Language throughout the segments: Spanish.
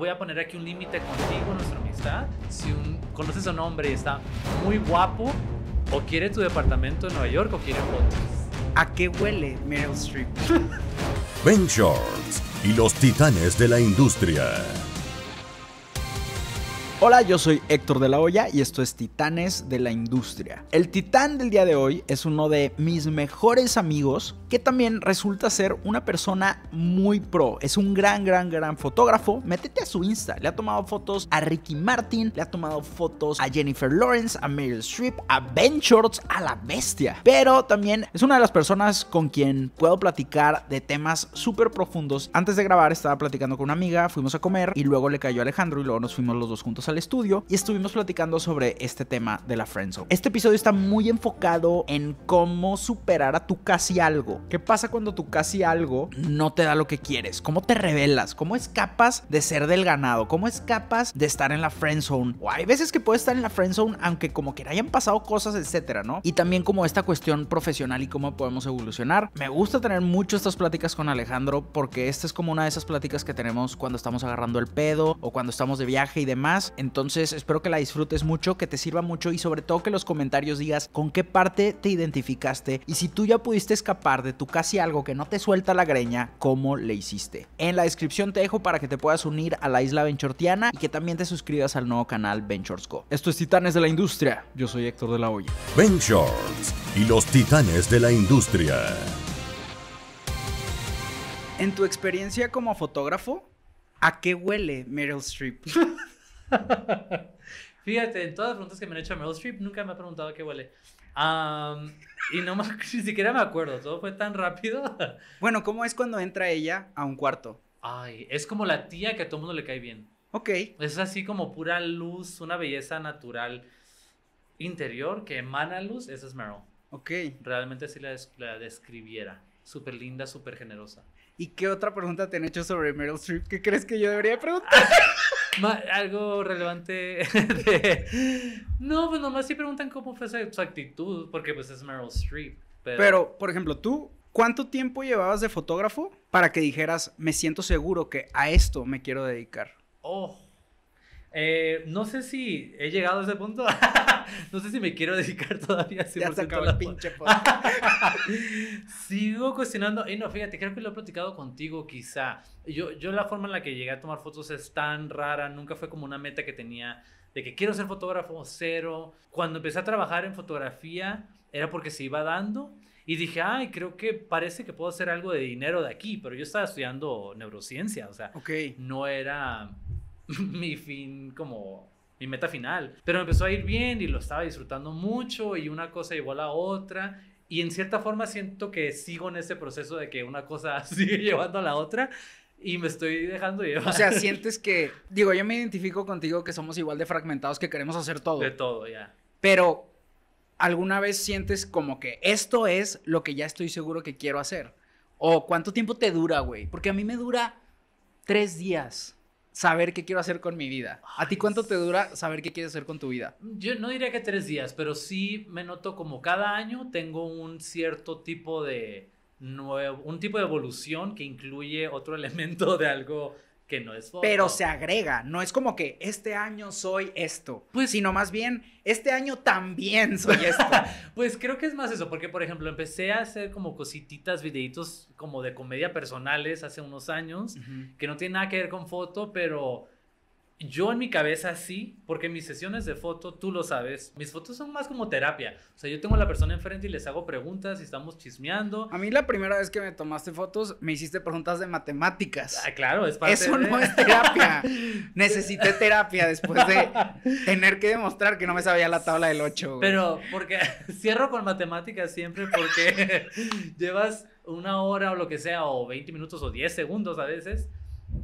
voy a poner aquí un límite contigo, nuestra amistad. Si un, conoces a un hombre y está muy guapo, o quiere tu departamento en Nueva York o quiere fotos. ¿A qué huele Meryl Streep? ben y los titanes de la industria. Hola, yo soy Héctor de la Hoya y esto es Titanes de la Industria. El titán del día de hoy es uno de mis mejores amigos que también resulta ser una persona muy pro. Es un gran, gran, gran fotógrafo. Métete a su Insta. Le ha tomado fotos a Ricky Martin, le ha tomado fotos a Jennifer Lawrence, a Meryl Streep, a Ben Shorts, a la bestia. Pero también es una de las personas con quien puedo platicar de temas súper profundos. Antes de grabar estaba platicando con una amiga, fuimos a comer y luego le cayó Alejandro y luego nos fuimos los dos juntos a al estudio y estuvimos platicando sobre este tema de la friendzone. Este episodio está muy enfocado en cómo superar a tu casi algo. ¿Qué pasa cuando tu casi algo no te da lo que quieres? ¿Cómo te revelas? ¿Cómo es de ser del ganado? ¿Cómo es capaz de estar en la friendzone? O hay veces que puedes estar en la friend zone aunque como que hayan pasado cosas, etcétera, ¿no? Y también como esta cuestión profesional y cómo podemos evolucionar. Me gusta tener mucho estas pláticas con Alejandro porque esta es como una de esas pláticas que tenemos cuando estamos agarrando el pedo o cuando estamos de viaje y demás. Entonces espero que la disfrutes mucho, que te sirva mucho y sobre todo que en los comentarios digas con qué parte te identificaste y si tú ya pudiste escapar de tu casi algo que no te suelta la greña, cómo le hiciste. En la descripción te dejo para que te puedas unir a la isla Venchortiana y que también te suscribas al nuevo canal Ventures Esto es Titanes de la Industria, yo soy Héctor de la Hoya. Ventures y los Titanes de la Industria. En tu experiencia como fotógrafo, ¿a qué huele Meryl Streep? Fíjate, en todas las preguntas que me han hecho a Meryl Streep, nunca me ha preguntado qué huele. y no ni siquiera me acuerdo, todo fue tan rápido. bueno, ¿cómo es cuando entra ella a un cuarto? Ay, es como la tía que a todo mundo le cae bien. Ok. Es así como pura luz, una belleza natural interior que emana luz, esa es Meryl. Ok. Realmente así la, la describiera. Súper linda, súper generosa. ¿Y qué otra pregunta te han hecho sobre Meryl Streep ¿Qué crees que yo debería preguntar? algo relevante. No, pues nomás sí preguntan cómo fue su actitud, porque pues es Meryl Streep. Pero... pero, por ejemplo, tú, ¿cuánto tiempo llevabas de fotógrafo para que dijeras, me siento seguro que a esto me quiero dedicar? Oh, eh, no sé si he llegado a ese punto. no sé si me quiero dedicar todavía. Ya se acabó el pinche Sigo cuestionando. y no, fíjate, creo que lo he platicado contigo, quizá. Yo, yo la forma en la que llegué a tomar fotos es tan rara. Nunca fue como una meta que tenía de que quiero ser fotógrafo cero. Cuando empecé a trabajar en fotografía, era porque se iba dando. Y dije, ay, creo que parece que puedo hacer algo de dinero de aquí, pero yo estaba estudiando neurociencia, o sea, no era mi fin como mi meta final. Pero me empezó a ir bien y lo estaba disfrutando mucho y una cosa llevó a la otra. Y en cierta forma siento que sigo en ese proceso de que una cosa sigue llevando a la otra y me estoy dejando llevar. O sea, sientes que, digo, yo me identifico contigo que somos igual de fragmentados que queremos hacer todo. De todo, ya. Pero alguna vez sientes como que esto es lo que ya estoy seguro que quiero hacer. O cuánto tiempo te dura, güey. Porque a mí me dura tres días saber qué quiero hacer con mi vida. ¿A ti cuánto te dura saber qué quieres hacer con tu vida? Yo no diría que tres días, pero sí me noto como cada año tengo un cierto tipo de nuevo, un tipo de evolución que incluye otro elemento de algo que no es foto. Pero se agrega, no es como que este año soy esto, pues, sino más bien este año también soy esto. pues creo que es más eso, porque por ejemplo empecé a hacer como cosititas, videitos como de comedia personales hace unos años, que no tiene nada que ver con foto, pero yo en mi cabeza sí, porque mis sesiones de foto, tú lo sabes, mis fotos son más como terapia. O sea, yo tengo a la persona enfrente y les hago preguntas y estamos chismeando. A mí la primera vez que me tomaste fotos, me hiciste preguntas de matemáticas. Ah, claro, es para. Eso no es terapia. Necesité terapia después de tener que demostrar que no me sabía la tabla del 8. Pero porque cierro con matemáticas siempre porque llevas una hora o lo que sea, o 20 minutos o 10 segundos a veces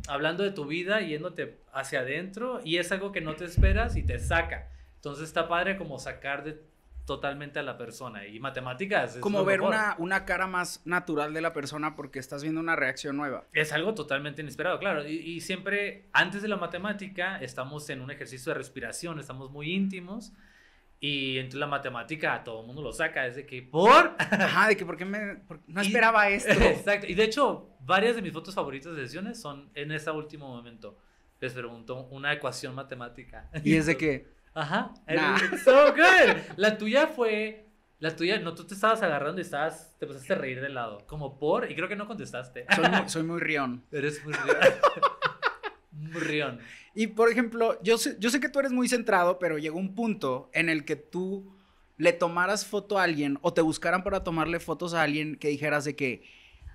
hablando de tu vida, yéndote hacia adentro y es algo que no te esperas y te saca. Entonces está padre como sacar de, totalmente a la persona y matemáticas. Es como ver una, una, cara más natural de la persona porque estás viendo una reacción nueva. Es algo totalmente inesperado, claro. y siempre antes de la matemática estamos en un ejercicio de respiración, estamos muy íntimos y entonces la matemática a todo el mundo lo saca, es de que, ¿por? Ajá, de que, ¿por qué me, no esperaba esto? Exacto, y de hecho, varias de mis fotos favoritas de sesiones son en ese último momento. Les preguntó una ecuación matemática. ¿Y, es de que... Ajá, so good. La tuya fue, la tuya, no, tú te estabas agarrando y estabas, te pusiste a reír de lado, como por, y creo que no contestaste. Soy soy muy rión. Eres muy rión. Y por ejemplo, yo sé, yo sé que tú eres muy centrado, pero llegó un punto en el que tú le tomaras foto a alguien o te buscaran para tomarle fotos a alguien que dijeras de que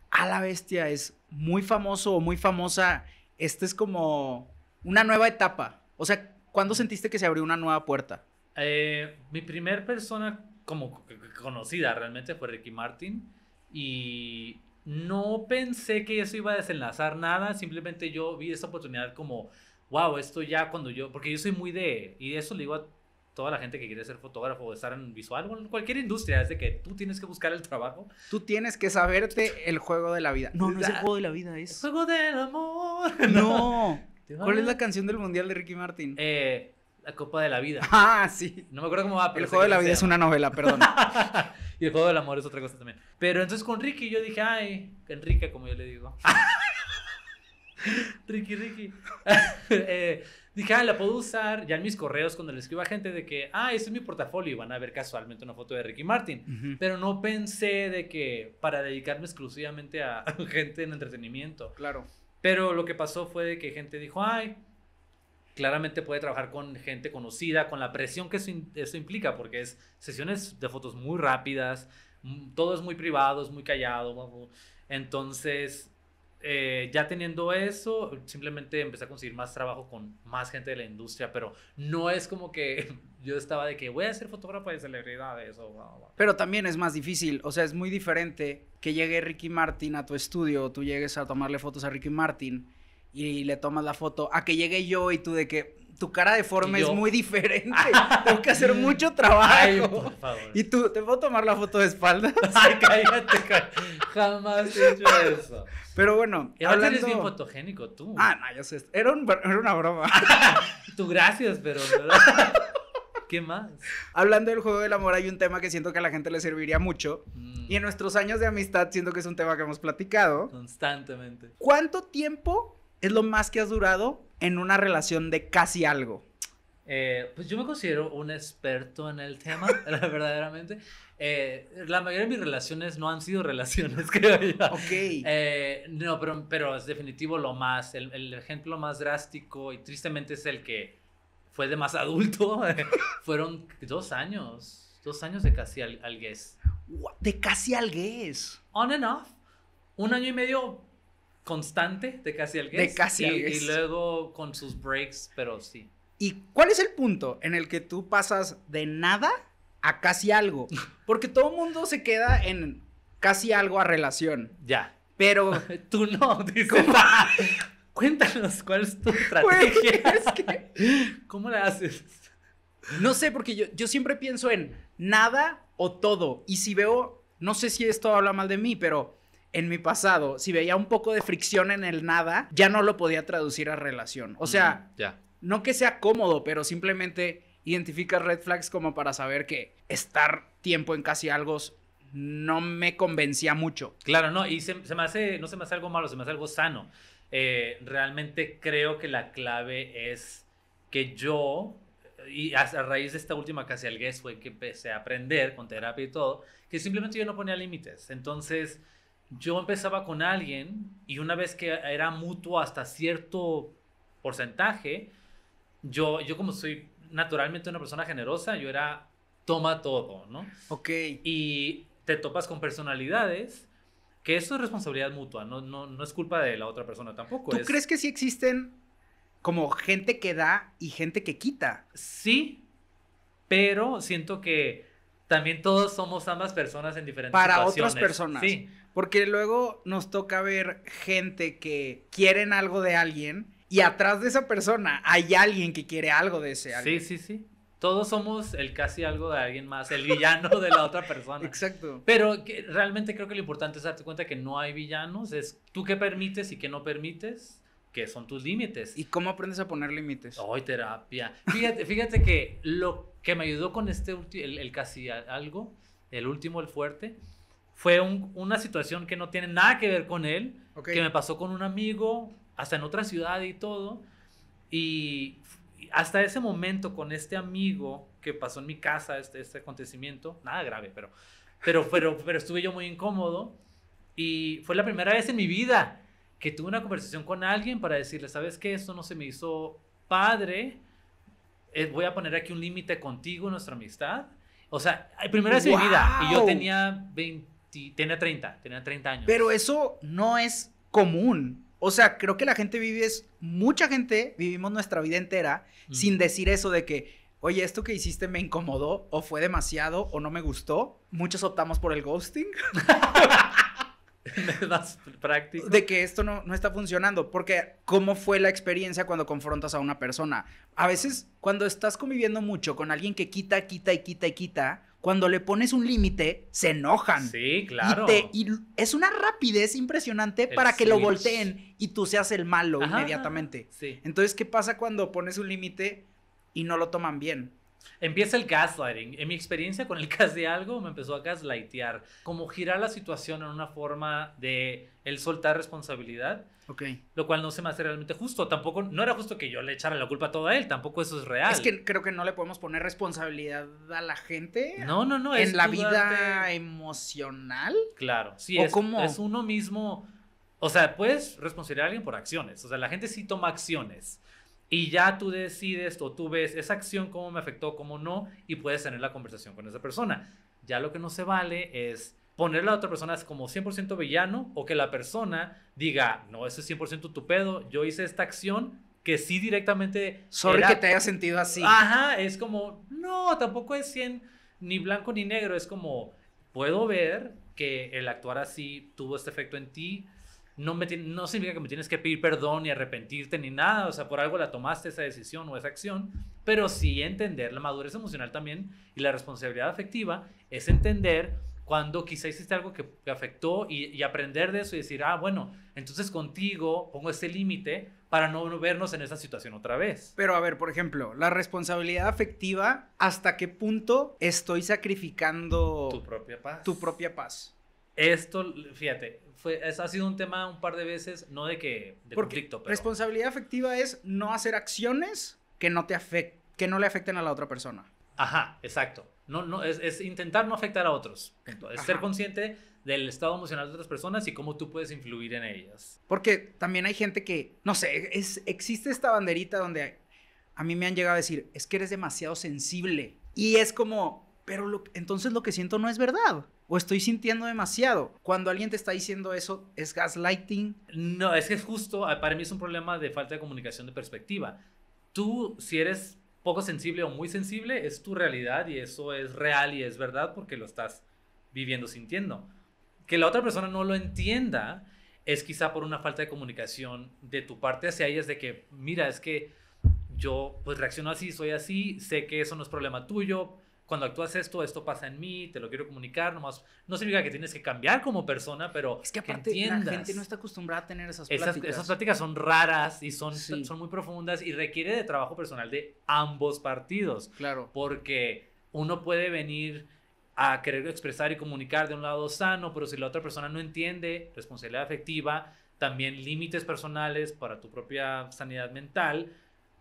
a la bestia es muy famoso o muy famosa, esta es como una nueva etapa. O sea, ¿cuándo sentiste que se abrió una nueva puerta? Eh, mi primer persona como conocida realmente fue Ricky Martin y no pensé que eso iba a desenlazar nada, simplemente yo vi esta oportunidad como, wow, esto ya cuando yo, porque yo soy muy de, y eso le digo a toda la gente que quiere ser fotógrafo o estar en visual, o en cualquier industria, es de que tú tienes que buscar el trabajo. Tú tienes que saberte el juego de la vida. No, no es el ah, juego de la vida, es... juego del amor. No. ¿Cuál es la canción del Mundial de Ricky Martin? Eh, la Copa de la Vida. Ah, sí. No me acuerdo cómo va, El juego de la vida es una novela, perdón. Y el juego del amor es otra cosa también. Pero entonces con Ricky yo dije, ay, Enrique, como yo le digo. Ricky, Ricky. Eh, dije, ay, ah, la puedo usar ya en mis correos cuando le escribo a gente de que, ah, ese es mi portafolio y van a ver casualmente una foto de Ricky Martin. Pero no pensé de que para dedicarme exclusivamente a gente en entretenimiento. Claro. Pero lo que pasó fue de que gente dijo, ay, claramente puede trabajar con gente conocida, con la presión que eso, implica, porque es sesiones de fotos muy rápidas, mm, todo es muy privado, es muy callado. Entonces, eh, ya teniendo eso, simplemente empecé a conseguir más trabajo con más gente de la industria, pero no es como que yo estaba de que voy a ser fotógrafo de celebridades o... Pero también es más difícil, o sea, es muy diferente que llegue Ricky Martin a tu estudio, tú llegues a tomarle fotos a Ricky Martin y le tomas la foto, a que llegue yo y tú de que tu cara deforme es muy diferente. Tengo que hacer mucho trabajo. Y tú, ¿te puedo tomar la foto de espaldas? Ay, cállate, Jamás he hecho eso. Pero bueno. Ahora eres bien fotogénico tú. Ah, no, yo sé. Era, una broma. tú gracias, pero. ¿Qué más? Hablando del juego del amor, hay un tema que siento que a la gente le serviría mucho. Mm. Y en nuestros años de amistad, siento que es un tema que hemos platicado. Constantemente. ¿Cuánto tiempo es lo más que has durado en una relación de casi algo? Eh, pues yo me considero un experto en el tema, verdaderamente. Eh, la mayoría de mis relaciones no han sido relaciones, creo yo. Ok. Eh, no, pero, pero es definitivo lo más, el, ejemplo más drástico y tristemente es el que fue de más adulto. Fueron dos años, dos años de casi al, ¿De casi algués? On and off. Un año y medio constante de casi al De casi y, luego con sus breaks, pero sí. ¿Y cuál es el punto en el que tú pasas de nada a casi algo? Porque todo el mundo se queda en casi algo a relación. Ya. Pero tú no, dices. Cuéntanos cuál es tu estrategia. ¿Cómo la haces? No sé, porque yo siempre pienso en nada o todo. Y si veo, no sé si esto habla mal de mí, pero en mi pasado, si veía un poco de fricción en el nada, ya no lo podía traducir a relación. O sea, no que sea cómodo, pero simplemente identifica red flags como para saber que estar tiempo en casi algo no me convencía mucho. Claro, no, y se, me hace, no se me hace algo malo, se me hace algo sano. Eh, realmente creo que la clave es que yo, y a, raíz de esta última casi al fue que empecé a aprender con terapia y todo, que simplemente yo no ponía límites. Entonces, yo empezaba con alguien y una vez que era mutuo hasta cierto porcentaje, yo, yo como soy naturalmente una persona generosa, yo era toma todo, ¿no? Ok. Y te topas con personalidades que eso es responsabilidad mutua, no, no, es culpa de la otra persona tampoco. ¿Tú crees que sí existen como gente que da y gente que quita? Sí, pero siento que también todos somos ambas personas en diferentes Para otras personas. Sí. Porque luego nos toca ver gente que quieren algo de alguien y atrás de esa persona hay alguien que quiere algo de ese alguien. Sí, sí, sí. Todos somos el casi algo de alguien más, el villano de la otra persona. Exacto. Pero que, realmente creo que lo importante es darte cuenta que no hay villanos, es tú qué permites y qué no permites, que son tus límites. ¿Y cómo aprendes a poner límites? Hoy terapia. Fíjate, fíjate que lo que me ayudó con este último, el casi algo, el último, el fuerte, fue una situación que no tiene nada que ver con él, que me pasó con un amigo, hasta en otra ciudad y todo. Y hasta ese momento con este amigo que pasó en mi casa este, este acontecimiento, nada grave, pero, pero, pero, pero estuve yo muy incómodo. Y fue la primera vez en mi vida que tuve una conversación con alguien para decirle, ¿sabes qué? Esto no se me hizo padre. Eh, voy a poner aquí un límite contigo, nuestra amistad. O sea, primera vez en mi vida. Y yo tenía 20 tiene 30, tiene 30 años. Pero eso no es común. O sea, creo que la gente vive, es, mucha gente vivimos nuestra vida entera mm. sin decir eso de que, oye, esto que hiciste me incomodó o fue demasiado o no me gustó. Muchos optamos por el ghosting. De que esto no, no, está funcionando, porque ¿cómo fue la experiencia cuando confrontas a una persona? A veces, cuando estás conviviendo mucho con alguien que quita, quita y quita y quita, cuando le pones un límite, se enojan. Sí, claro. Y, es una rapidez impresionante para que lo volteen y tú seas el malo inmediatamente. Sí. Entonces, ¿qué pasa cuando pones un límite y no lo toman bien? Empieza el gaslighting. En mi experiencia con el gas de algo me empezó a gaslightear. Como girar la situación en una forma de el soltar responsabilidad Okay. Lo cual no se me hace realmente justo. Tampoco, no era justo que yo le echara la culpa a todo a él. Tampoco eso es real. Es que creo que no le podemos poner responsabilidad a la gente. No, no, no. En la vida emocional. Claro. Sí, ¿O es, es uno mismo. O sea, puedes responsabilizar a alguien por acciones. O sea, la gente sí toma acciones. Y ya tú decides o tú ves esa acción, cómo me afectó, cómo no, y puedes tener la conversación con esa persona. Ya lo que no se vale es poner a la otra persona como 100% villano o que la persona diga, no, ese es 100% tu pedo, yo hice esta acción que sí directamente... Sobre que te haya sentido así. Ajá, es como, no, tampoco es 100, ni blanco ni negro, es como, puedo ver que el actuar así tuvo este efecto en ti, no, me, no significa que me tienes que pedir perdón ni arrepentirte ni nada, o sea, por algo la tomaste esa decisión o esa acción, pero sí entender la madurez emocional también y la responsabilidad afectiva es entender cuando quizá hiciste algo que, afectó y, aprender de eso y decir, ah, bueno, entonces contigo pongo este límite para no vernos en esa situación otra vez. Pero a ver, por ejemplo, la responsabilidad afectiva, ¿hasta qué punto estoy sacrificando tu propia paz? Tu propia paz. Esto, fíjate, fue, ha sido un tema un par de veces, no de que de Porque conflicto, pero... responsabilidad afectiva es no hacer acciones que no te que no le afecten a la otra persona. Ajá, exacto. No, no, es, intentar no afectar a otros. Es ser consciente del estado emocional de otras personas y cómo tú puedes influir en ellas. Porque también hay gente que, no sé, es, existe esta banderita donde a mí me han llegado a decir, es que eres demasiado sensible. Y es como, pero entonces lo que siento no es verdad. O estoy sintiendo demasiado. Cuando alguien te está diciendo eso, ¿es gaslighting? No, es que es justo, ah, para mí es un problema de falta de comunicación de perspectiva. Tú, si eres poco sensible o muy sensible, es tu realidad y eso es real y es verdad porque lo estás viviendo, sintiendo. Que la otra persona no lo entienda es quizá por una falta de comunicación de tu parte hacia ellas de que, mira, es que yo pues reacciono así, soy así, sé que eso no es problema tuyo, cuando actúas esto, esto pasa en mí, te lo quiero comunicar, nomás, no significa que tienes que cambiar como persona, pero es que, aparte, La gente no está acostumbrada a tener esas pláticas. Esas, pláticas son raras y son, son muy profundas y requiere de trabajo personal de ambos partidos. Claro. Porque uno puede venir a querer expresar y comunicar de un lado sano, pero si la otra persona no entiende, responsabilidad afectiva, también límites personales para tu propia sanidad mental,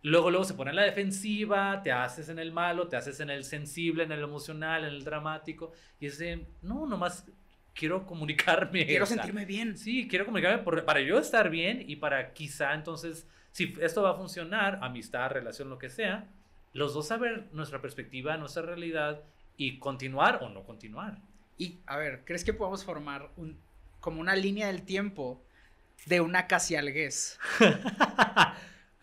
luego, luego se pone en la defensiva, te haces en el malo, te haces en el sensible, en el emocional, en el dramático. Y es no, nomás quiero comunicarme. Quiero sentirme bien. Sí, quiero comunicarme para yo estar bien y para quizá entonces, si esto va a funcionar, amistad, relación, lo que sea, los dos saber nuestra perspectiva, nuestra realidad y continuar o no continuar. Y a ver, ¿crees que podemos formar un, como una línea del tiempo de una casi alguez?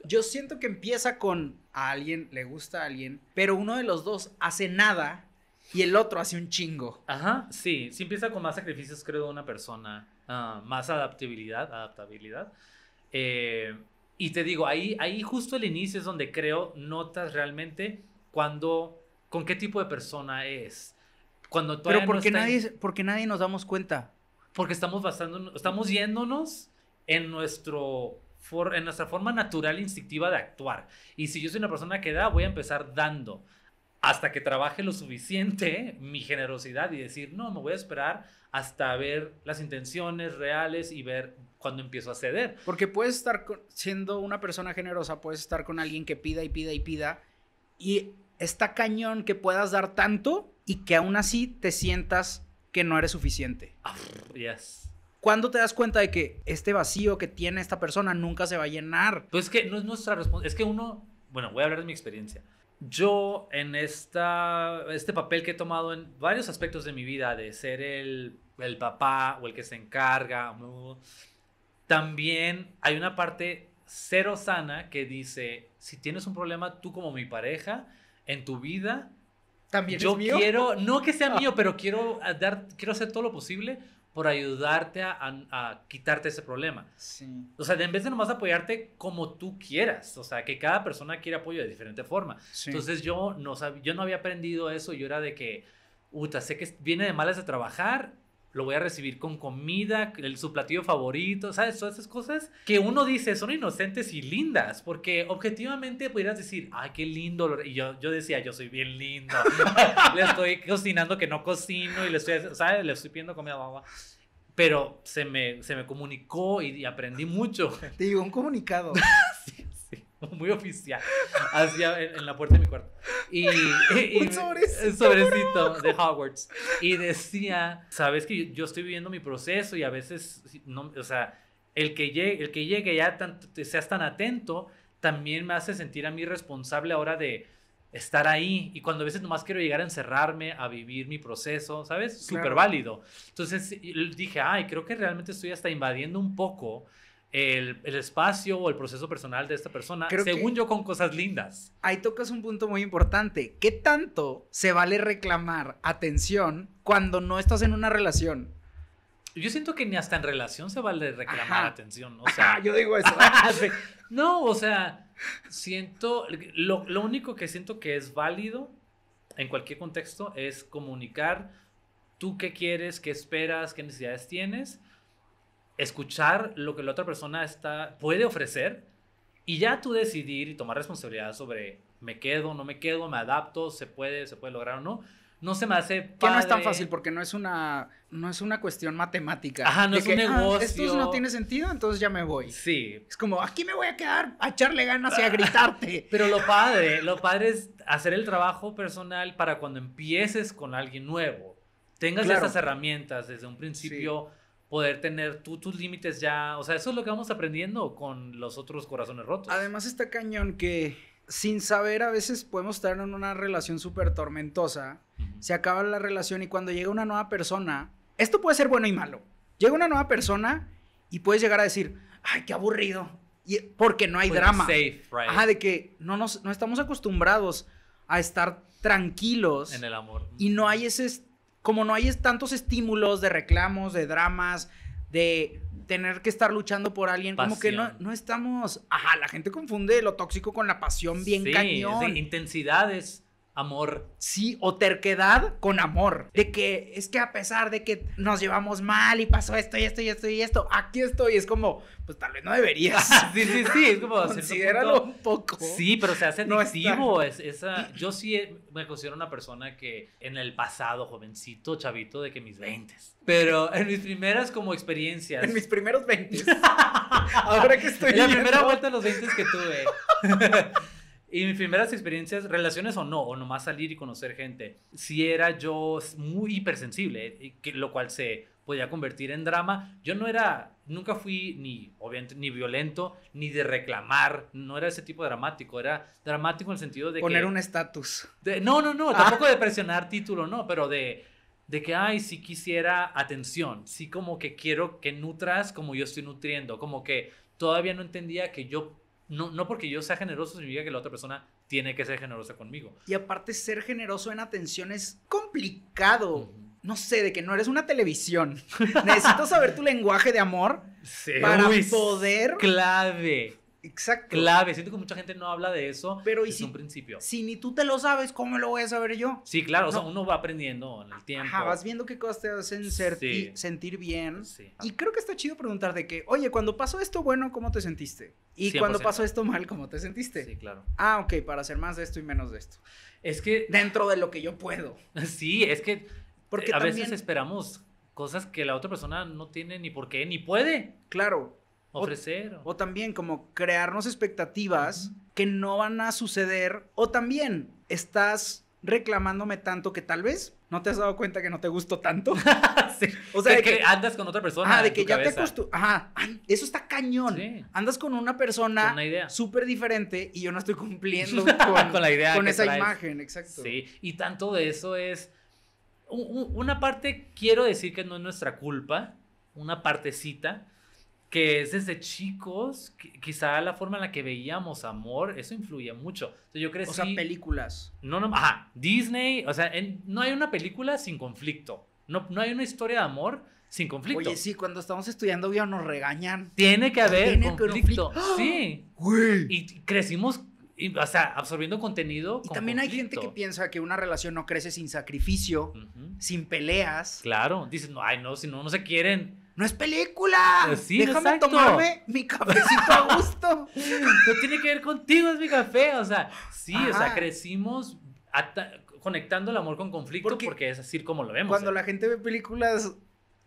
yo siento que empieza con a alguien, le gusta a alguien, pero uno de los dos hace nada y el otro hace un chingo. Ajá, sí, sí empieza con más sacrificios, creo, de una persona, ah, más adaptabilidad, adaptabilidad. Eh, y te digo, ahí, ahí justo el inicio es donde creo notas realmente cuando, con qué tipo de persona es. Cuando Pero porque, nadie, porque nadie nos damos cuenta. Porque estamos basando, estamos yéndonos en nuestro en nuestra forma natural e instintiva de actuar. Y si yo soy una persona que da, voy a empezar dando hasta que trabaje lo suficiente mi generosidad y decir, no, me voy a esperar hasta ver las intenciones reales y ver cuando empiezo a ceder. Porque puedes estar siendo una persona generosa, puedes estar con alguien que pida y pida y pida y está cañón que puedas dar tanto y que aún así te sientas que no eres suficiente. Ah, yes. ¿Cuándo te das cuenta de que este vacío que tiene esta persona nunca se va a llenar? Pues es que no es nuestra respuesta. Es que uno, bueno, voy a hablar de mi experiencia. Yo en esta, este papel que he tomado en varios aspectos de mi vida, de ser el, papá o el que se encarga, también hay una parte cero sana que dice, si tienes un problema tú como mi pareja, en tu vida, también yo es mío? quiero, no que sea mío, pero quiero, ah, dar, quiero hacer todo lo posible por ayudarte a, quitarte ese problema. O sea, en vez de nomás apoyarte como tú quieras, o sea, que cada persona quiere apoyo de diferente forma. Entonces yo no, yo no había aprendido eso, yo era de que, uta, sé que viene de malas de trabajar, lo voy a recibir con comida, el, su platillo favorito, ¿sabes? Todas esas cosas que uno dice son inocentes y lindas, porque objetivamente pudieras decir, ay, qué lindo, y yo, yo decía, yo soy bien lindo, le estoy cocinando que no cocino y le estoy, ¿sabes? Le estoy pidiendo comida, mamá pero se me, se me comunicó y, aprendí mucho. Te digo un comunicado. sí. muy oficial, hacia, en, la puerta de mi cuarto. Y, y un sobrecito, de Hogwarts. Y decía, sabes que yo, estoy viviendo mi proceso y a veces, no, o sea, el que llegue, el que llegue ya tan, seas tan atento, también me hace sentir a mí responsable ahora de estar ahí. Y cuando a veces nomás quiero llegar a encerrarme, a vivir mi proceso, ¿sabes? Súper válido. Entonces dije, ay, creo que realmente estoy hasta invadiendo un poco el, espacio o el proceso personal de esta persona, según yo, con cosas lindas. Ahí tocas un punto muy importante. ¿Qué tanto se vale reclamar atención cuando no estás en una relación? Yo siento que ni hasta en relación se vale reclamar atención. O sea, yo digo eso. Ah, no, o sea, siento, lo, lo único que siento que es válido en cualquier contexto es comunicar tú qué quieres, qué esperas, qué necesidades tienes escuchar lo que la otra persona está, puede ofrecer y ya tú decidir y tomar responsabilidad sobre me quedo, no me quedo, me adapto, se puede, se puede lograr o no. No se me hace Que no es tan fácil porque no es una no es una cuestión matemática. Ajá, no es un ah, negocio. esto no tiene sentido, entonces ya me voy. Sí. Es como, aquí me voy a quedar a echarle ganas y a gritarte. Pero lo padre, lo padre es hacer el trabajo personal para cuando empieces con alguien nuevo. Tengas esas herramientas desde un principio poder tener tú, tus límites ya. O sea, eso es lo que vamos aprendiendo con los otros corazones rotos. Además está cañón que sin saber a veces podemos estar en una relación súper tormentosa, se acaba la relación y cuando llega una nueva persona, esto puede ser bueno y malo. Llega una nueva persona y puedes llegar a decir, ay, qué aburrido. Y, porque no hay pues, drama. Ajá, de que no, nos, no estamos acostumbrados a estar tranquilos. En el amor. Y no hay ese, como no hay tantos estímulos de reclamos, de dramas, de tener que estar luchando por alguien, como que no, no estamos, ajá, la gente confunde lo tóxico con la pasión bien cañón. De intensidades amor. Sí, o terquedad con amor. De que es que a pesar de que nos llevamos mal y pasó esto y esto y esto y esto, aquí estoy. Es como, pues tal vez no deberías. sí, sí, sí. Es como Considéralo un poco. Sí, pero se hace esa, yo sí me considero una persona que en el pasado, jovencito, chavito, de que mis veintes pero en mis primeras como experiencias. En mis primeros 20. Ahora que estoy. La primera vuelta de los 20 que tuve. Y mis primeras experiencias, relaciones o no, o nomás salir y conocer gente, si era yo muy hipersensible, eh, que, lo cual se podía convertir en drama. Yo no era, nunca fui ni, obviamente, ni violento, ni de reclamar, no era ese tipo dramático, era dramático en el sentido de... Poner un estatus. No, no, no, ah. tampoco de presionar título, no, pero de, de que, ay, sí quisiera atención, sí como que quiero que nutras como yo estoy nutriendo, como que todavía no entendía que yo no, no porque yo sea generoso significa que la otra persona tiene que ser generosa conmigo. Y aparte ser generoso en atención es complicado. No sé, de que no eres una televisión. Necesito saber tu lenguaje de amor para poder... Clave. Exacto. clave. Siento que mucha gente no habla de eso Pero si, ni tú te lo sabes, ¿cómo lo voy a saber yo? Sí, claro. O sea, uno va aprendiendo en el tiempo. Ajá, vas viendo qué cosas te hacen sentir bien. Y creo que está chido preguntar de que, oye, cuando pasó esto bueno, ¿cómo te sentiste? Y cuando pasó esto mal, ¿cómo te sentiste? Sí, claro. Ah, ok, para hacer más de esto y menos de esto. Es que... Dentro de lo que yo puedo. Sí, es que... Porque eh, a veces esperamos cosas que la otra persona no tiene ni por qué, ni puede. Claro, Ofrecer. O, también como crearnos expectativas que no van a suceder. O también estás reclamándome tanto que tal vez no te has dado cuenta que no te gusto tanto. O sea, de, que, andas con otra persona. de que ya te acostumbras. Ajá, eso está cañón. Andas con una persona súper diferente y yo no estoy cumpliendo con, la esa imagen, exacto. Sí, y tanto de eso es. Una parte, quiero decir que no es nuestra culpa, una partecita, que es desde chicos, quizá la forma en la que veíamos amor, eso influye mucho. O sea, películas. No, no, ajá, Disney, o sea, no hay una película sin conflicto. No, no hay una historia de amor sin conflicto. Oye, sí, cuando estamos estudiando guión nos regañan. Tiene que haber conflicto, Sí. Y crecimos, o sea, absorbiendo contenido. Y también hay gente que piensa que una relación no crece sin sacrificio, sin peleas. Claro, dicen, ay, no, si no, no se quieren no es película. Eh, Déjame tomarme mi cafecito a gusto. no tiene que ver contigo, es mi café. O sea, sí, o sea, crecimos conectando el amor con conflicto porque, es así como lo vemos. Cuando eh. la gente ve películas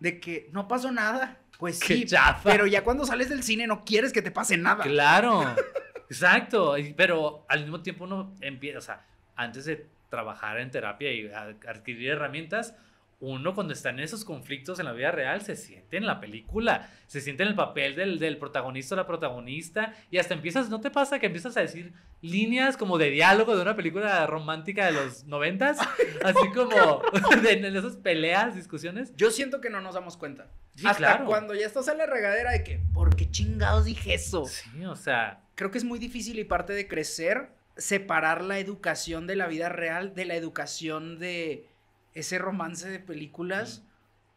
de que no pasó nada, pues Qué sí. Chafa. Pero ya cuando sales del cine no quieres que te pase nada. Claro. exacto. Pero al mismo tiempo uno empieza, o sea, antes de trabajar en terapia y adquirir herramientas, uno cuando está en esos conflictos en la vida real se siente en la película, se siente en el papel del, protagonista o la protagonista y hasta empiezas, ¿no te pasa que empiezas a decir líneas como de diálogo de una película romántica de los noventas? Así como en esas peleas, discusiones. Yo siento que no nos damos cuenta. hasta cuando ya estás en la regadera de que, ¿por qué chingados dije eso? Sí, o sea. Creo que es muy difícil y parte de crecer separar la educación de la vida real de la educación de ese romance de películas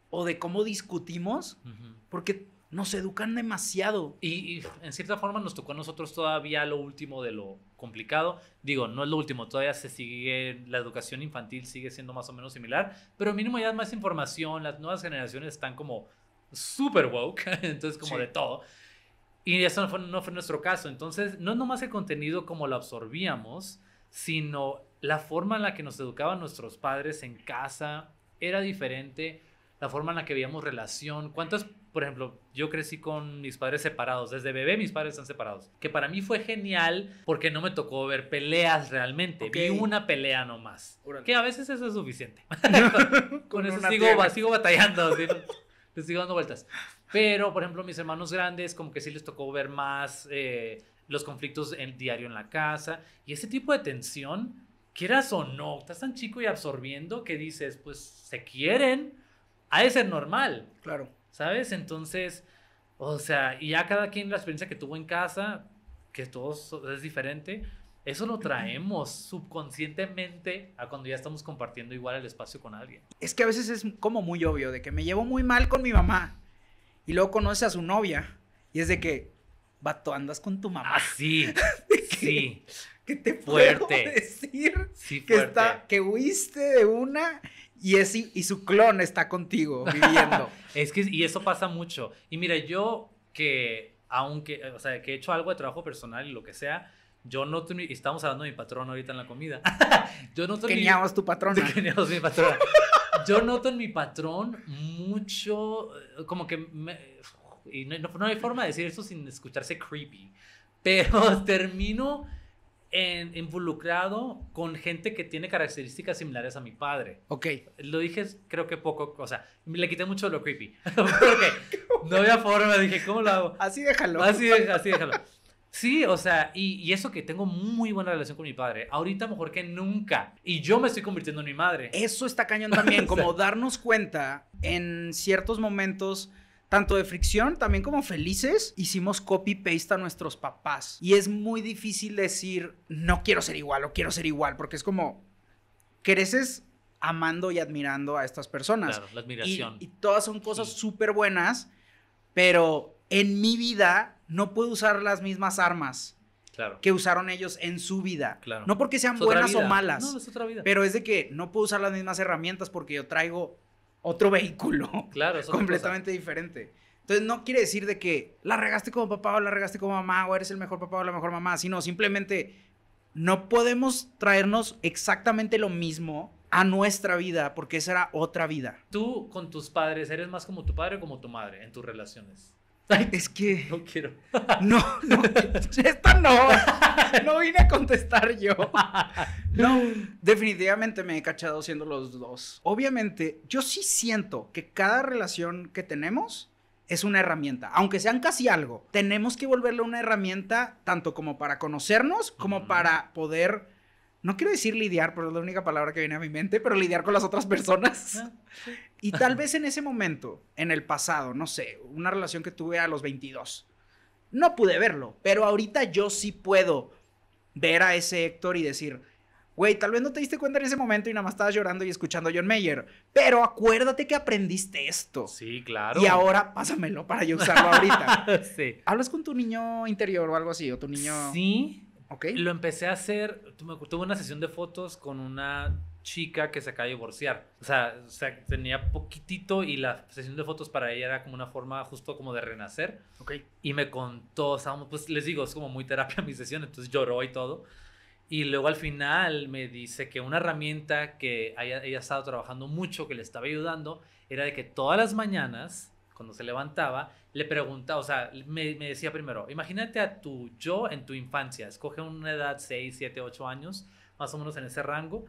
o de cómo discutimos, porque nos educan demasiado. Y, en cierta forma nos tocó a nosotros todavía lo último de lo complicado. Digo, no es lo último, todavía se sigue, la educación infantil sigue siendo más o menos similar, pero mínimo ya es más información, las nuevas generaciones están como super woke, entonces como de todo. Y eso no fue, no fue nuestro caso, entonces no es nomás el contenido como lo absorbíamos, sino la forma en la que nos educaban nuestros padres en casa era diferente, la forma en la que veíamos relación. ¿Cuántas, por ejemplo, yo crecí con mis padres separados, desde bebé mis padres están separados, que para mí fue genial porque no me tocó ver peleas realmente, vi una pelea nomás, más que a veces eso es suficiente. con, eso sigo, batallando, sigo dando vueltas. Pero, por ejemplo, mis hermanos grandes, como que sí les tocó ver más eh, los conflictos en, diario en la casa y ese tipo de tensión quieras o no, estás tan chico y absorbiendo que dices, pues se quieren, ha de ser normal. Claro. ¿Sabes? Entonces, o sea, y ya cada quien la experiencia que tuvo en casa, que todo es diferente, eso lo traemos subconscientemente a cuando ya estamos compartiendo igual el espacio con alguien. Es que a veces es como muy obvio de que me llevo muy mal con mi mamá y luego conoce a su novia y es de que tú andas con tu mamá. ¡Ah, sí! sí. Que te fuerte. puedo decir? Sí, que, Está, que huiste de una y, es, y su clon está contigo viviendo. es que, y eso pasa mucho. Y mira, yo que, aunque, o sea, que he hecho algo de trabajo personal y lo que sea, yo no estamos hablando de mi patrón ahorita en la comida. Yo noto tu patrón. mi patrón. Yo noto en mi patrón mucho, eh, como que me, y no, hay forma de decir eso sin escucharse creepy, pero termino involucrado con gente que tiene características similares a mi padre. Ok. Lo dije, creo que poco, o sea, le quité mucho lo creepy. Porque no había forma, dije, ¿cómo lo hago? Así déjalo. Así, déjalo. Sí, o sea, y, y, eso que tengo muy buena relación con mi padre. Ahorita mejor que nunca. Y yo me estoy convirtiendo en mi madre. Eso está cañón también, como darnos cuenta en ciertos momentos tanto de fricción también como felices, hicimos copy-paste a nuestros papás. Y es muy difícil decir, no quiero ser igual o quiero ser igual, porque es como, creces amando y admirando a estas personas. Claro, la admiración. Y, todas son cosas súper buenas, pero en mi vida no puedo usar las mismas armas. que usaron ellos en su vida. No porque sean buenas o malas. No, es otra vida. Pero es de que no puedo usar las mismas herramientas porque yo traigo otro vehículo. Claro, es completamente diferente. Entonces no quiere decir de que la regaste como papá o la regaste como mamá o eres el mejor papá o la mejor mamá, sino simplemente no podemos traernos exactamente lo mismo a nuestra vida porque esa era otra vida. Tú con tus padres, ¿eres más como tu padre o como tu madre en tus relaciones? es que. No quiero. No, no. Esta no. No vine a contestar yo. No, definitivamente me he cachado siendo los dos. Obviamente, yo sí siento que cada relación que tenemos es una herramienta. Aunque sean casi algo, tenemos que volverle una herramienta tanto como para conocernos, como para poder. No quiero decir lidiar, pero es la única palabra que viene a mi mente, pero lidiar con las otras personas. Ah, y tal vez en ese momento, en el pasado, no sé, una relación que tuve a los 22, no pude verlo, pero ahorita yo sí puedo ver a ese Héctor y decir, güey, tal vez no te diste cuenta en ese momento y nada más estabas llorando y escuchando a John Mayer, pero acuérdate que aprendiste esto. Sí, claro. Y ahora pásamelo para yo usarlo ahorita. sí. ¿Hablas con tu niño interior o algo así? ¿O tu niño...? Sí. Ok. Lo empecé a hacer, tuve una sesión de fotos con una chica que se acaba de divorciar. O sea, tenía poquitito y la sesión de fotos para ella era como una forma justo como de renacer. Y me contó, o pues les digo, es como muy terapia mi sesión, entonces lloró y todo. Y luego al final me dice que una herramienta que ella, ella estaba trabajando mucho, que le estaba ayudando, era de que todas las mañanas, cuando se levantaba, le preguntaba, o sea, me, me decía primero, imagínate a tu yo en tu infancia, escoge una edad 6, 7, 8 años, más o menos en ese rango,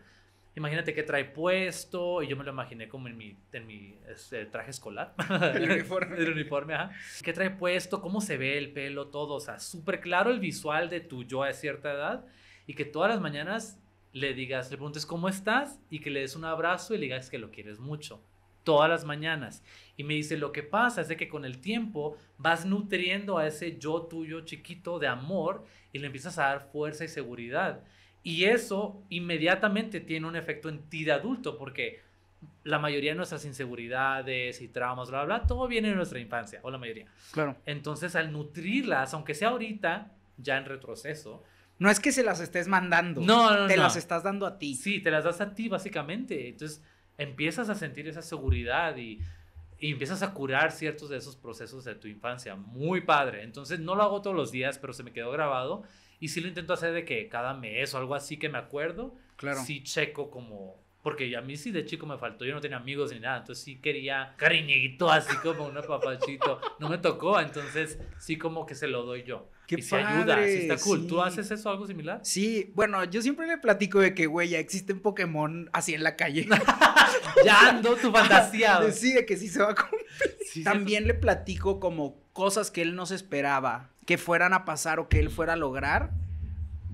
imagínate qué trae puesto, y yo me lo imaginé como en mi, en mi este, traje escolar. El uniforme. el uniforme, ajá. ¿Qué trae puesto? ¿Cómo se ve el pelo? Todo, o sea, súper claro el visual de tu yo a cierta edad, y que todas las mañanas le digas, le preguntes cómo estás, y que le des un abrazo y le digas que lo quieres mucho todas las mañanas. Y me dice, lo que pasa es de que con el tiempo vas nutriendo a ese yo tuyo chiquito de amor y le empiezas a dar fuerza y seguridad. Y eso inmediatamente tiene un efecto en ti de adulto, porque la mayoría de nuestras inseguridades y traumas, bla, bla, todo viene de nuestra infancia, o la mayoría. Claro. Entonces, al nutrirlas, aunque sea ahorita, ya en retroceso. No es que se las estés mandando. No, no Te las estás dando a ti. Sí, te las das a ti, básicamente. Entonces, empiezas a sentir esa seguridad y, y empiezas a curar ciertos de esos procesos de tu infancia. Muy padre. Entonces, no lo hago todos los días, pero se me quedó grabado. Y sí lo intento hacer de que cada mes o algo así que me acuerdo, claro. sí checo como... Porque a mí sí de chico me faltó, yo no tenía amigos ni nada, entonces sí quería cariñito, así como un papachito. No me tocó, entonces sí como que se lo doy yo. Qué y se ayuda, sí está cool. ¿Tú haces eso, algo similar? Sí, bueno, yo siempre le platico de que, güey, ya existen Pokémon así en la calle. ya ando tu fantasía. sí, de que sí se va a cumplir. También le platico como cosas que él no se esperaba que fueran a pasar o que él fuera a lograr.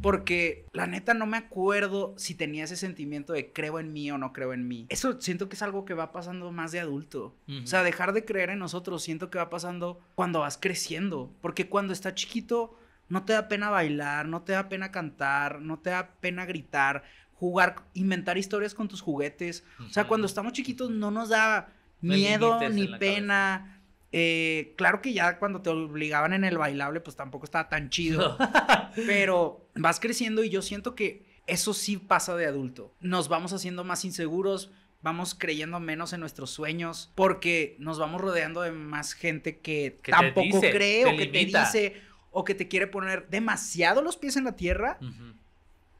Porque la neta no me acuerdo si tenía ese sentimiento de creo en mí o no creo en mí. Eso siento que es algo que va pasando más de adulto. O sea, dejar de creer en nosotros siento que va pasando cuando vas creciendo. Porque cuando estás chiquito no te da pena bailar, no te da pena cantar, no te da pena gritar, jugar, inventar historias con tus juguetes. O sea, cuando estamos chiquitos no nos da miedo ni pena. Eh, claro que ya cuando te obligaban en el bailable, pues tampoco estaba tan chido. pero vas creciendo y yo siento que eso sí pasa de adulto. Nos vamos haciendo más inseguros, vamos creyendo menos en nuestros sueños, porque nos vamos rodeando de más gente que, tampoco cree o que te dice o que te quiere poner demasiado los pies en la tierra.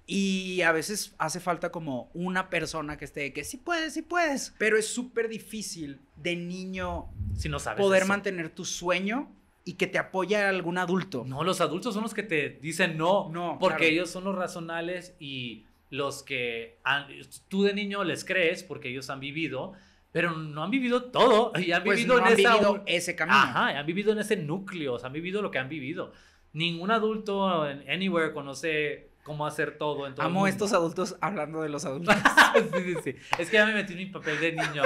Y a veces hace falta como una persona que esté, que sí puedes, sí puedes. Pero es súper difícil de niño si no sabes poder mantener tu sueño y que te apoye algún adulto. No, los adultos son los que te dicen no. No. Porque ellos son los racionales y los que tú de niño les crees porque ellos han vivido. Pero no han vivido todo y han pues vivido en ese camino. Ajá, han vivido en ese núcleo, o sea, han vivido lo que han vivido. Ningún adulto en anywhere conoce cómo hacer todo. En Amo estos adultos hablando de los adultos. sí, sí, sí. Es que ya me metí en mi papel de niño.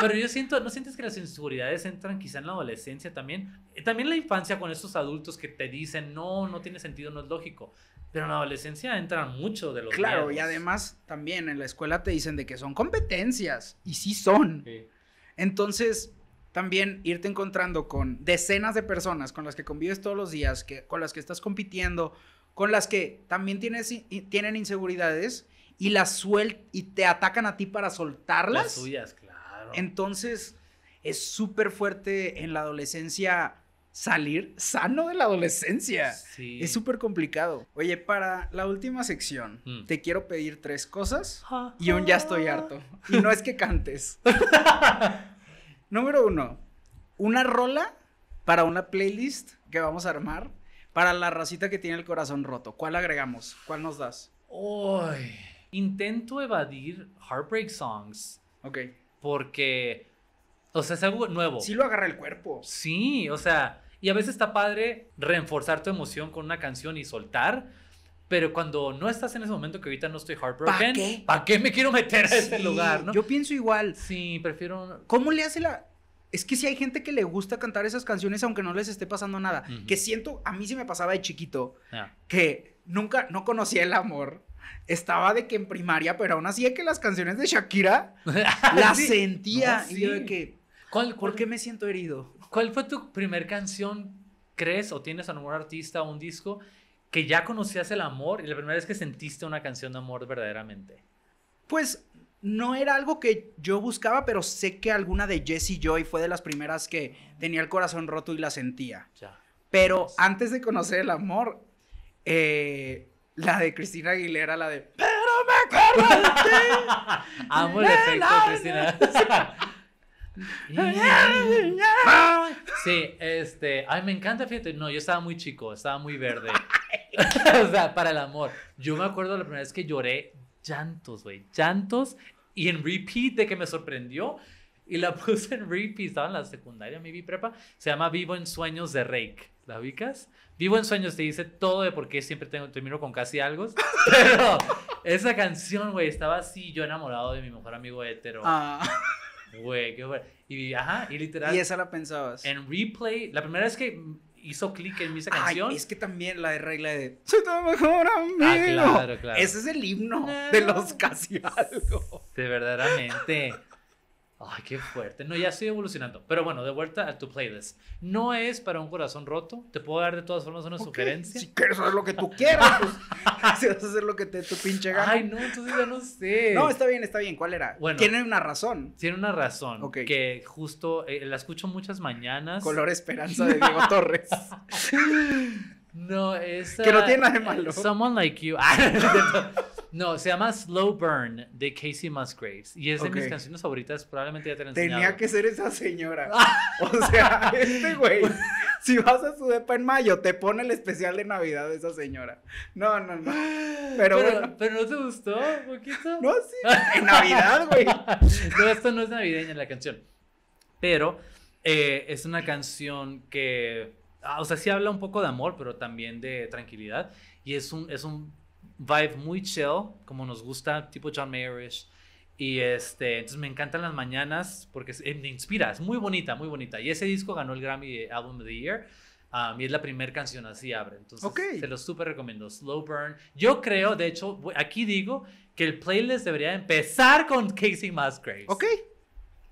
Pero yo siento, ¿no sientes que las inseguridades entran quizá en la adolescencia también? Eh, también la infancia con esos adultos que te dicen, no, no tiene sentido, no es lógico. Pero en la adolescencia entran mucho de los Claro, y además también en la escuela te dicen de que son competencias, y sí son. Sí. Entonces, también irte encontrando con decenas de personas con las que convives todos los días, que, con las que estás compitiendo, con las que también tienen inseguridades y las y te atacan a ti para soltarlas. Las claro. Entonces, es súper fuerte en la adolescencia salir sano de la adolescencia. Es súper complicado. Oye, para la última sección, mm. te quiero pedir tres cosas y un ya estoy harto. Y no es que cantes. Número uno, una rola para una playlist que vamos a armar para la racita que tiene el corazón roto, ¿cuál agregamos? ¿Cuál nos das? Uy, Intento evadir Heartbreak Songs. Ok. Porque, o sea, es algo nuevo. Sí lo agarra el cuerpo. Sí, o sea, y a veces está padre reenforzar tu emoción con una canción y soltar. Pero cuando no estás en ese momento que ahorita no estoy heartbroken, ¿para qué? ¿pa qué? me quiero meter a ese lugar? Yo pienso igual. Sí, prefiero. ¿Cómo le hace la.? es que si hay gente que le gusta cantar esas canciones aunque no les esté pasando nada. Que siento, a mí sí me pasaba de chiquito que nunca, no conocía el amor. Estaba de que en primaria, pero aún así de que las canciones de Shakira las sentía. Y yo que, ¿Cuál, cuál, por qué me siento herido? ¿Cuál fue tu primer canción, crees, o tienes a un artista o un disco que ya conocías el amor y la primera vez que sentiste una canción de amor verdaderamente? Pues no era algo que yo buscaba, pero sé que alguna de Jesse Joy fue de las primeras que tenía el corazón roto y la sentía. Pero antes de conocer el amor, eh, la de Cristina Aguilera, la de Pero me acuerdo de ti. Amo el efecto, Cristina. sí, este, ay, me encanta, fíjate, no, yo estaba muy chico, estaba muy verde. o sea, para el amor. Yo me acuerdo la primera vez que lloré llantos, güey, llantos y en repeat de que me sorprendió. Y la puse en repeat, estaba en la secundaria, mi vi prepa. Se llama Vivo en Sueños de Rake. ¿La ubicas? Vivo en Sueños te dice todo de por qué siempre tengo, termino con casi algo. Pero esa canción, güey, estaba así yo enamorado de mi mejor amigo hétero. Ah. Güey, qué bueno. Y, ajá, y literal. ¿Y esa la pensabas? En replay, la primera vez que hizo clic en esa canción. Ay, es que también la de regla de soy tu mejor amigo. Ah, claro, claro. Ese es el himno de los casi algo. De verdaderamente. Ay, qué fuerte. No, ya estoy evolucionando. Pero bueno, de vuelta a tu playlist. No es para un corazón roto. Te puedo dar de todas formas una sugerencia. Si quieres hacer lo que tú quieras, pues, si vas a hacer lo que te tu pinche gana. Ay, no, entonces ya no sé. No, está bien, está bien. ¿Cuál era? Bueno, tiene una razón. Tiene una razón. Okay. Que justo eh, la escucho muchas mañanas. Color Esperanza de Diego Torres. No, es. Que no tiene nada de malo. Someone Like You. Ah, no, se llama Slow Burn de Casey Musgraves. Y es de mis canciones favoritas. Probablemente ya te Tenía que ser esa señora. o sea, este güey. Si vas a su depa en mayo, te pone el especial de Navidad de esa señora. No, no, no. Pero, bueno. ¿pero no te gustó un poquito. No, sí. En Navidad, güey. no, esto no es navideña la canción. Pero eh, es una canción que Ah, o sea, sí habla un poco de amor, pero también de tranquilidad. Y es un, es un vibe muy chill, como nos gusta, tipo John Mayerish. Y este, entonces me encantan las mañanas porque eh, me inspira, es muy bonita, muy bonita. Y ese disco ganó el Grammy Album of the Year. Um, y es la primera canción así abre. Entonces, se lo súper recomiendo. Slow Burn. Yo creo, de hecho, aquí digo que el playlist debería empezar con Casey Musgraves. Ok,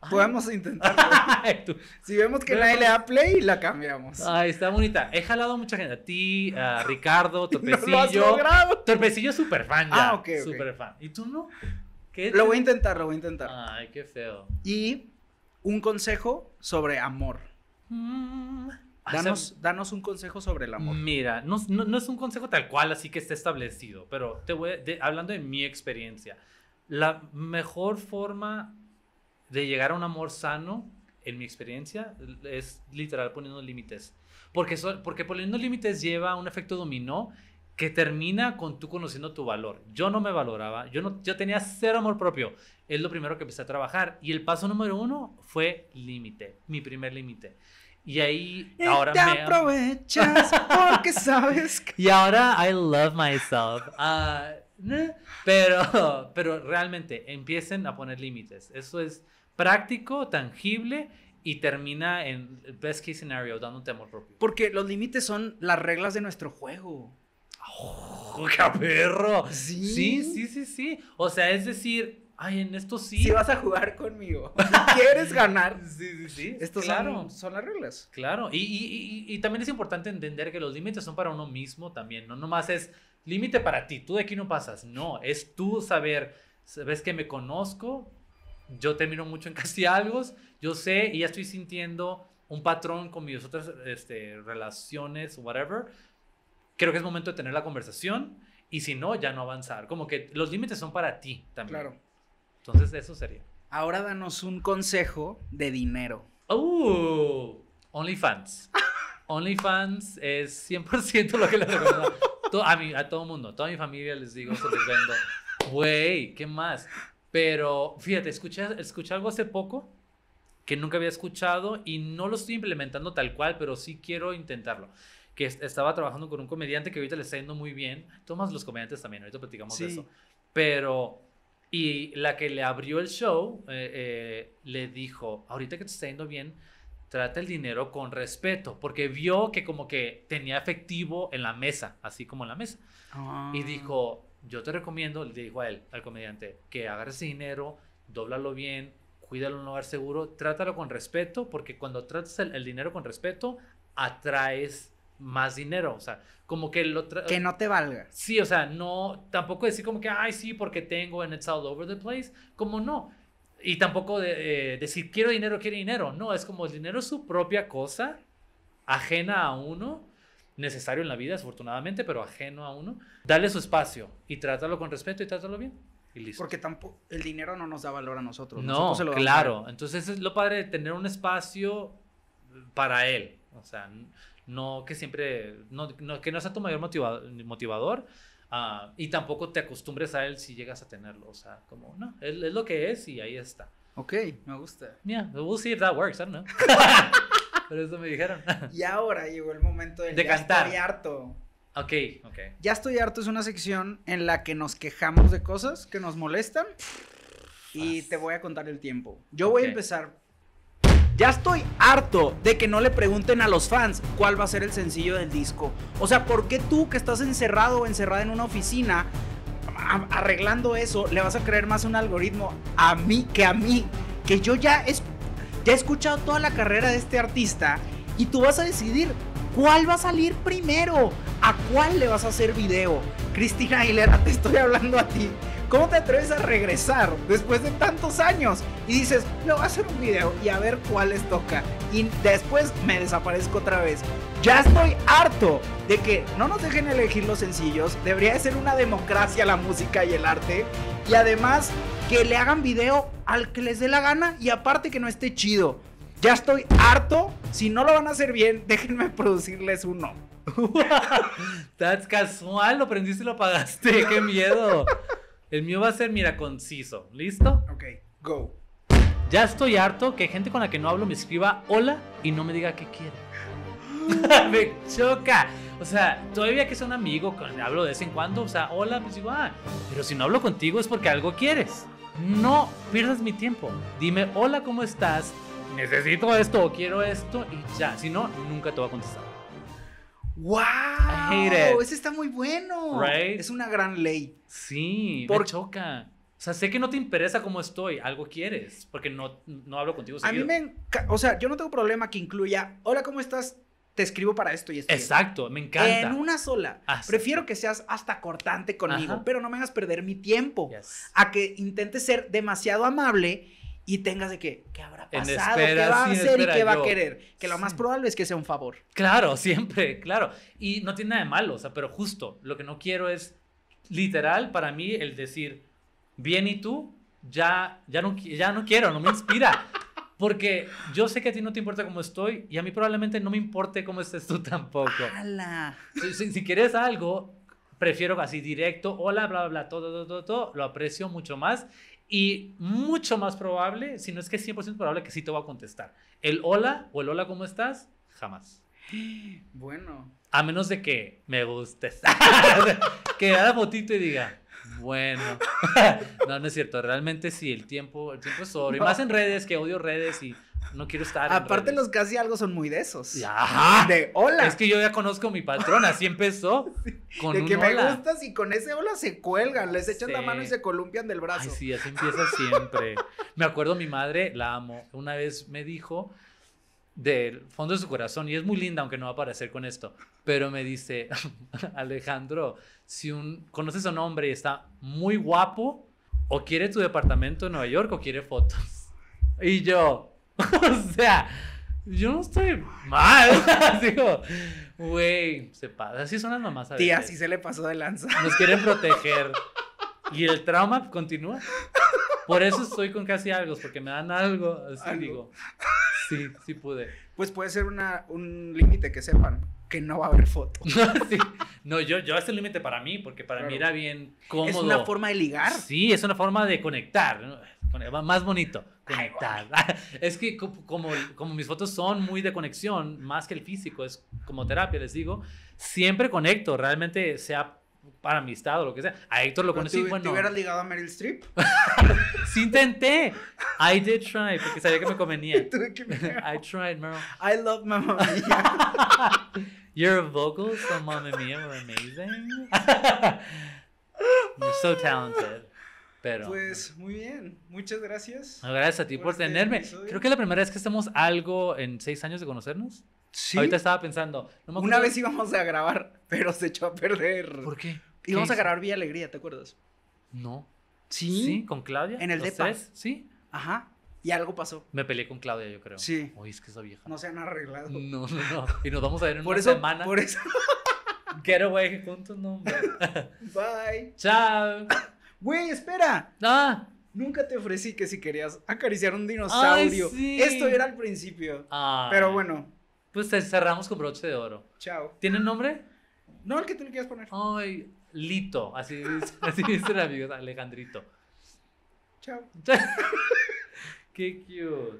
Podemos intentarlo. si vemos que nadie le da play, la cambiamos. Ay, está bonita. He jalado a mucha gente. A ti, a Ricardo, Torpecillo. Torpecillo es súper fan ya. Ah, ok. Súper fan. ¿Y tú no? lo voy a intentar, lo voy a intentar. Ay, qué feo. Y un consejo sobre amor. Mm. Danos, un consejo sobre el amor. Mira, no, es un consejo tal cual, así que esté establecido, pero te voy, hablando de mi experiencia, la mejor forma de llegar a un amor sano, en mi experiencia, es literal poniendo límites. Porque, porque poniendo límites lleva a un efecto dominó que termina con tú conociendo tu valor. Yo no me valoraba, yo, no, yo tenía cero amor propio. Es lo primero que empecé a trabajar. Y el paso número uno fue límite, mi primer límite. Y ahí y ahora te me... aprovechas porque sabes que... Y ahora I love myself. Ah, pero, pero realmente empiecen a poner límites. Eso es práctico, tangible y termina en el best case scenario, dándote amor propio. Porque los límites son las reglas de nuestro juego. ¡Oh, qué perro! ¿Sí? sí, sí, sí, sí. O sea, es decir, ay, en esto sí. Si vas a jugar conmigo, si quieres ganar. Sí, sí, sí. Estos claro. son, las reglas. Claro, y, y, y, y, también es importante entender que los límites son para uno mismo también. No nomás es límite para ti, tú de aquí no pasas. No, es tú saber, ...ves que me conozco, yo termino mucho en algo yo sé y ya estoy sintiendo un patrón con mis otras este, relaciones whatever, creo que es momento de tener la conversación y si no, ya no avanzar. Como que los límites son para ti también. Claro. Entonces, eso sería. Ahora danos un consejo de dinero. ¡Oh! OnlyFans. OnlyFans es 100% lo que le recomiendo a, todo a todo mundo. A toda mi familia les digo, se les vendo. Güey, ¿qué más? Pero fíjate, escuché, escuché algo hace poco que nunca había escuchado y no lo estoy implementando tal cual, pero sí quiero intentarlo. Que estaba trabajando con un comediante que ahorita le está yendo muy bien. Tomas los comediantes también, ahorita platicamos de eso. Pero, y la que le abrió el show eh, eh, le dijo: Ahorita que te está yendo bien, trata el dinero con respeto, porque vio que como que tenía efectivo en la mesa, así como en la mesa. Ah. Y dijo, yo te recomiendo, le dijo a él, al comediante, que agarres ese dinero, dóblalo bien, cuídalo en un lugar seguro, trátalo con respeto, porque cuando tratas el, dinero con respeto, atraes más dinero, o sea, como que lo que no te valga. Sí, o sea, no tampoco decir como que ay sí porque tengo and it's all over the place, como no. Y tampoco eh, decir quiero dinero, quiero dinero, no, es como el dinero es su propia cosa ajena a uno necesario en la vida, afortunadamente, pero ajeno a uno, dale su espacio y trátalo con respeto y trátalo bien. Y listo. Porque tampoco el dinero no nos da valor a nosotros. No, claro. Entonces es lo padre de tener un espacio para él. O sea, no que siempre, no, que no sea tu mayor motivador ah, y tampoco te acostumbres a él si llegas a tenerlo. O sea, como, no, es, es lo que es y ahí está. Ok, me gusta. Yeah, we'll see if that works. I don't know. Pero eso me dijeron. y ahora llegó el momento de ya Estoy harto. Ok, ok. Ya estoy harto es una sección en la que nos quejamos de cosas que nos molestan. Y te voy a contar el tiempo. Yo voy a empezar. Ya estoy harto de que no le pregunten a los fans cuál va a ser el sencillo del disco. O sea, ¿por qué tú que estás encerrado o encerrada en una oficina arreglando eso, le vas a creer más un algoritmo a mí que a mí? Que yo ya es ya he escuchado toda la carrera de este artista y tú vas a decidir cuál va a salir primero, a cuál le vas a hacer video. Cristina Aguilera, te estoy hablando a ti ¿Cómo te atreves a regresar después de tantos años? Y dices, no, voy a hacer un video y a ver cuál cuáles toca. Y después me desaparezco otra vez. Ya estoy harto de que no nos dejen elegir los sencillos. Debería ser una democracia la música y el arte. Y además que le hagan video al que les dé la gana y aparte que no esté chido. Ya estoy harto. Si no lo van a hacer bien, déjenme producirles uno. That's casual, lo prendiste y lo apagaste. Qué miedo. El mío va a ser, mira, conciso. ¿Listo? Ok, go. Ya estoy harto que gente con la que no hablo me escriba hola y no me diga qué quiere. me choca. O sea, todavía que es un amigo, hablo de vez en cuando, o sea, hola, pues digo, ah, pero si no hablo contigo es porque algo quieres. No pierdas mi tiempo. Dime, hola, ¿cómo estás? Necesito esto o quiero esto y ya. Si no, nunca te voy a contestar. ¡Wow! Ese está muy bueno. Right? Es una gran ley. Sí, Por... me choca. O sea, sé que no te interesa cómo estoy, algo quieres, porque no, hablo contigo. Seguido. A mí me. encanta O sea, yo no tengo problema que incluya, hola, ¿cómo estás? Te escribo para esto y esto. Exacto, me encanta. En una sola. Prefiero que seas hasta cortante conmigo, pero no me hagas perder mi tiempo. A que intentes ser demasiado amable y tengas de que, ¿qué habrá pasado? ¿Qué va a hacer y qué va a querer? Que lo más probable es que sea un favor. Claro, siempre, claro. Y no tiene nada de malo, o sea, pero justo, lo que no quiero es, literal, para mí, el decir, bien y tú, ya, ya, no, ya no quiero, no me inspira. Porque yo sé que a ti no te importa cómo estoy y a mí probablemente no me importe cómo estés tú tampoco. Si, si quieres algo, prefiero así directo, hola, bla, bla, bla, todo, todo, todo, lo aprecio mucho más y mucho más probable, si no es que es 100% probable que sí te voy a contestar. El hola o el hola, ¿cómo estás? Jamás. Bueno. A menos de que me gustes. que haga fotito y diga, bueno. no, no es cierto. Realmente sí, el tiempo, el tiempo es oro. Y más en redes, que odio redes y no quiero estar. Aparte, los casi algo son muy de esos. De hola. Es que yo ya conozco a mi patrón, así empezó. Con de que me gustas y con ese hola se cuelgan, les echan la mano y se columpian del brazo. así empieza siempre. me acuerdo, mi madre, la amo, una vez me dijo del fondo de su corazón, y es muy linda, aunque no va a aparecer con esto, pero me dice, Alejandro, si un, conoces a un hombre y está muy guapo, o quiere tu departamento en Nueva York o quiere fotos. Y yo, o sea, yo no estoy mal. Digo, güey, se pasa. Así son las mamás a Tía, se le pasó de lanza. Nos quieren proteger. y el trauma continúa. Por eso estoy con casi algo, porque me dan algo. Así digo, sí, sí pude. Pues puede ser una, un límite que sepan que no va a haber foto. No, yo, yo es este el límite para mí, porque para mí era bien cómodo. Es una forma de ligar. Sí, es una forma de conectar más bonito, conectar. es que como, como mis fotos son muy de conexión, más que el físico, es como terapia, les digo, siempre conecto, realmente sea para amistad o lo que sea. A Héctor lo conocí, bueno. ¿Te hubieras ligado a Meryl Streep? sí intenté. I did try, porque sabía que me convenía. I tried, Meryl. I love my Mia. Your vocals from Mamma Mia were amazing. You're so talented pues muy bien, muchas gracias. Gracias a ti por, este tenerme. Creo que es la primera vez que hacemos algo en seis años de conocernos. Sí. Ahorita estaba pensando. No me Una vez íbamos a grabar, pero se echó a perder. ¿Por qué? Íbamos a grabar Vía Alegría, ¿te acuerdas? No. ¿Sí? Sí, con Claudia. En el DEPA. Sí. Ajá. Y algo pasó. Me peleé con Claudia, yo creo. Sí. Uy, es que esa vieja. No se han arreglado. No, no, no. Y nos vamos a ver en una semana. Por eso. Getaway juntos, no. nombre. Bye. Chao güey, espera. Ah. Nunca te ofrecí que si querías acariciar un dinosaurio. Esto era al principio. Pero bueno. Pues te cerramos con broche de oro. Chao. ¿Tiene nombre? No, el que tú le quieras poner. Ay, Lito. Así, así el amigo Alejandrito. Chao. Qué cute.